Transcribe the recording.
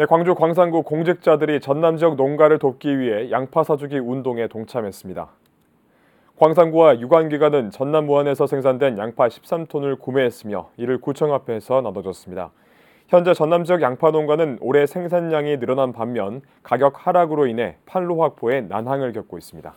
네, 광주 광산구 공직자들이 전남 지역 농가를 돕기 위해 양파 사주기 운동에 동참했습니다. 광산구와 유관기관은 전남 무안에서 생산된 양파 1 3톤을 구매했으며 이를 구청 앞에서 나눠줬습니다. 현재 전남 지역 양파 농가는 올해 생산량이 늘어난 반면 가격 하락으로 인해 판로 확보에 난항을 겪고 있습니다.